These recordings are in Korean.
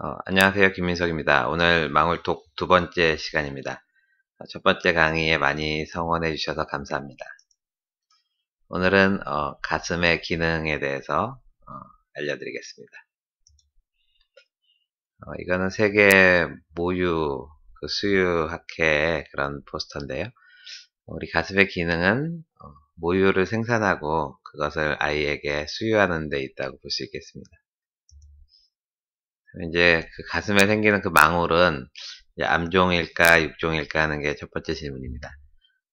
어, 안녕하세요. 김민석입니다. 오늘 망울톡 두 번째 시간입니다. 어, 첫 번째 강의에 많이 성원해 주셔서 감사합니다. 오늘은 어, 가슴의 기능에 대해서 어, 알려드리겠습니다. 어, 이거는 세계 모유 그 수유학회의 그런 포스터인데요. 우리 가슴의 기능은 어, 모유를 생산하고 그것을 아이에게 수유하는 데 있다고 볼 수 있겠습니다. 이제 그 가슴에 생기는 그 망울은 암종일까 육종일까 하는 게 첫 번째 질문입니다.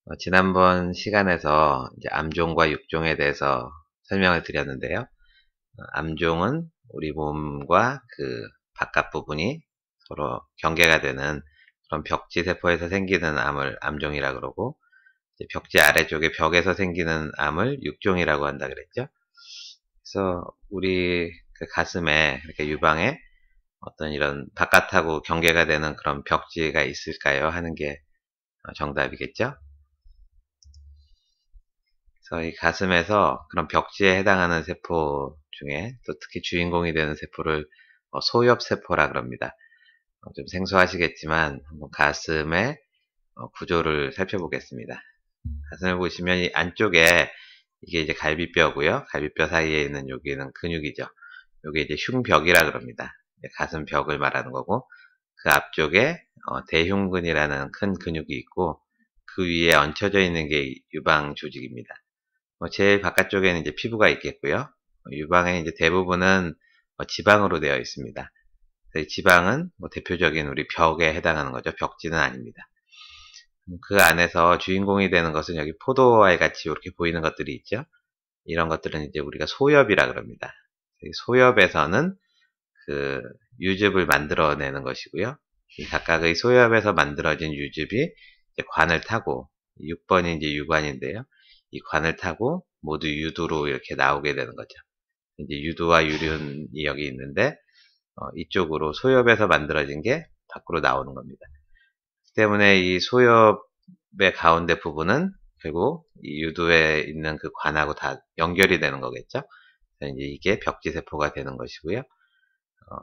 어, 지난번 시간에서 암종과 육종에 대해서 설명을 드렸는데요. 어, 암종은 우리 몸과 그 바깥 부분이 서로 경계가 되는 그런 벽지 세포에서 생기는 암을 암종이라 그러고 벽지 아래쪽에 벽에서 생기는 암을 육종이라고 한다 그랬죠. 그래서 우리 그 가슴에 이렇게 유방에 어떤 이런 바깥하고 경계가 되는 그런 벽지가 있을까요? 하는 게 어, 정답이겠죠? 그래서 이 가슴에서 그런 벽지에 해당하는 세포 중에 또 특히 주인공이 되는 세포를 어, 소엽세포라 그럽니다. 어, 좀 생소하시겠지만 한번 가슴의 구조를 살펴보겠습니다. 가슴을 보시면 이 안쪽에 이게 이제 갈비뼈고요. 갈비뼈 사이에 있는 여기는 근육이죠. 이게 이제 흉벽이라 그럽니다. 가슴 벽을 말하는 거고 그 앞쪽에 어, 대흉근이라는 큰 근육이 있고 그 위에 얹혀져 있는 게 유방 조직입니다. 어, 제일 바깥쪽에는 이제 피부가 있겠고요. 어, 유방의 이제 대부분은 어, 지방으로 되어 있습니다. 지방은 뭐 대표적인 우리 벽에 해당하는 거죠. 벽지는 아닙니다. 음, 그 안에서 주인공이 되는 것은 여기 포도알 같이 이렇게 보이는 것들이 있죠. 이런 것들은 이제 우리가 소엽이라 그럽니다. 소엽에서는 그 유즙을 만들어내는 것이고요. 각각의 소엽에서 만들어진 유즙이 관을 타고 6번이 이제 유관인데요. 이 관을 타고 모두 유두로 이렇게 나오게 되는 거죠. 이제 유두와 유륜이 여기 있는데 어, 이쪽으로 소엽에서 만들어진 게 밖으로 나오는 겁니다. 때문에 이 소엽의 가운데 부분은 결국 이 유두에 있는 그 관하고 다 연결이 되는 거겠죠. 이제 이게 벽지세포가 되는 것이고요. 어,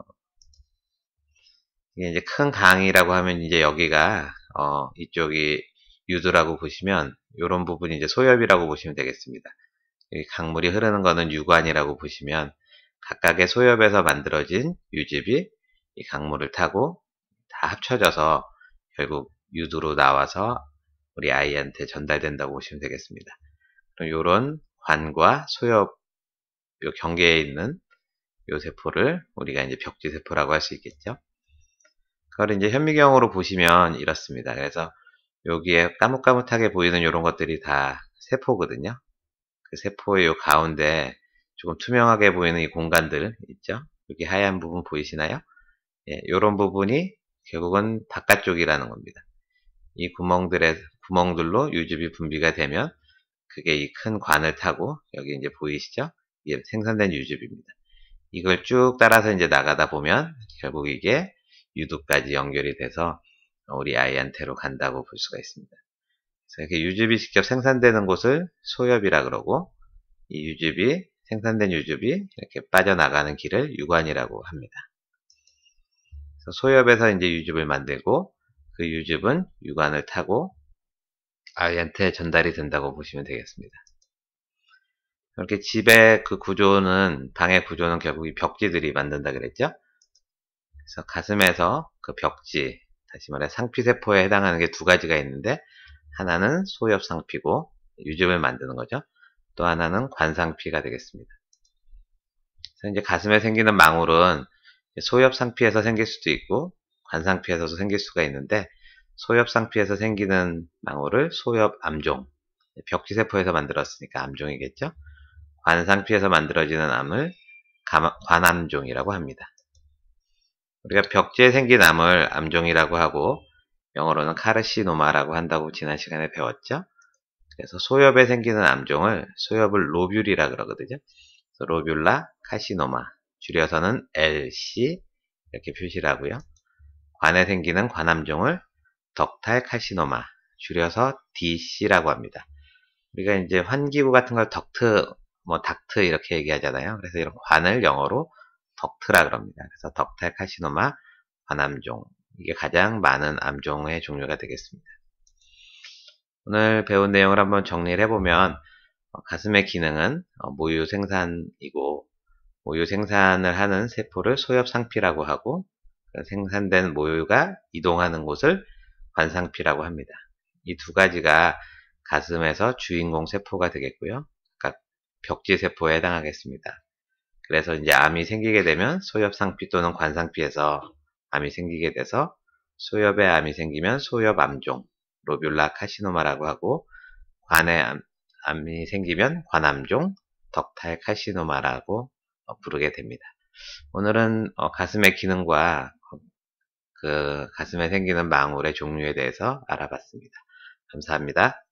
이게 이제 큰 강이라고 하면 이제 여기가 어, 이쪽이 유두라고 보시면 이런 부분이 이제 소엽이라고 보시면 되겠습니다. 강물이 흐르는 거는 유관이라고 보시면 각각의 소엽에서 만들어진 유집이 이 강물을 타고 다 합쳐져서 결국 유두로 나와서 우리 아이한테 전달된다고 보시면 되겠습니다. 그럼 이런 관과 소엽 경계에 있는 요 세포를 우리가 이제 벽지 세포라고 할 수 있겠죠. 그걸 이제 현미경으로 보시면 이렇습니다. 그래서 여기에 까뭇까뭇하게 보이는 이런 것들이 다 세포거든요. 그 세포의 요 가운데 조금 투명하게 보이는 이 공간들 있죠? 여기 하얀 부분 보이시나요? 예, 요런 부분이 결국은 바깥쪽이라는 겁니다. 이 구멍들의, 구멍들로 유즙이 분비가 되면 그게 이 큰 관을 타고 여기 이제 보이시죠? 이게 생산된 유즙입니다. 이걸 쭉 따라서 이제 나가다 보면 결국 이게 유두까지 연결이 돼서 우리 아이한테로 간다고 볼 수가 있습니다. 그래서 이렇게 유즙이 직접 생산되는 곳을 소엽이라 그러고 이 유즙이 생산된 유즙이 이렇게 빠져나가는 길을 유관이라고 합니다. 그래서 소엽에서 이제 유즙을 만들고 그 유즙은 유관을 타고 아이한테 전달이 된다고 보시면 되겠습니다. 이렇게 집의 그 구조는 방의 구조는 결국 이 벽지들이 만든다 그랬죠. 그래서 가슴에서 그 벽지 다시 말해 상피세포에 해당하는 게 두 가지가 있는데 하나는 소엽상피고 유즙을 만드는 거죠. 또 하나는 관상피가 되겠습니다. 그래서 이제 가슴에 생기는 망울은 소엽상피에서 생길 수도 있고 관상피에서도 생길 수가 있는데 소엽상피에서 생기는 망울을 소엽암종 벽지세포에서 만들었으니까 암종이겠죠. 관상피에서 만들어지는 암을 관암종이라고 합니다. 우리가 벽지에 생긴 암을 암종이라고 하고 영어로는 카르시노마라고 한다고 지난 시간에 배웠죠. 그래서 소엽에 생기는 암종을 소엽을 로뷸이라 그러거든요. 로뷸라 카시노마 줄여서는 LC 이렇게 표시를 하고요. 관에 생기는 관암종을 덕탈 카시노마 줄여서 DC라고 합니다. 우리가 이제 환기구 같은 걸 덕트 뭐 닥트 이렇게 얘기하잖아요. 그래서 이런 관을 영어로 덕트라 그럽니다. 그래서 덕탈 카시노마 관암종 이게 가장 많은 암종의 종류가 되겠습니다. 오늘 배운 내용을 한번 정리를 해보면 어, 가슴의 기능은 어, 모유 생산이고 모유 생산을 하는 세포를 소엽상피라고 하고 그 생산된 모유가 이동하는 곳을 관상피라고 합니다. 이 두 가지가 가슴에서 주인공 세포가 되겠고요. 벽지세포에 해당하겠습니다. 그래서 이제 암이 생기게 되면 소엽상피 또는 관상피에서 암이 생기게 돼서 소엽에 암이 생기면 소엽암종, 로뷸라 카시노마라고 하고 관에 암, 이 생기면 관암종, 덕탈 카시노마라고 어, 부르게 됩니다. 오늘은 어, 가슴의 기능과 그 가슴에 생기는 망울의 종류에 대해서 알아봤습니다. 감사합니다.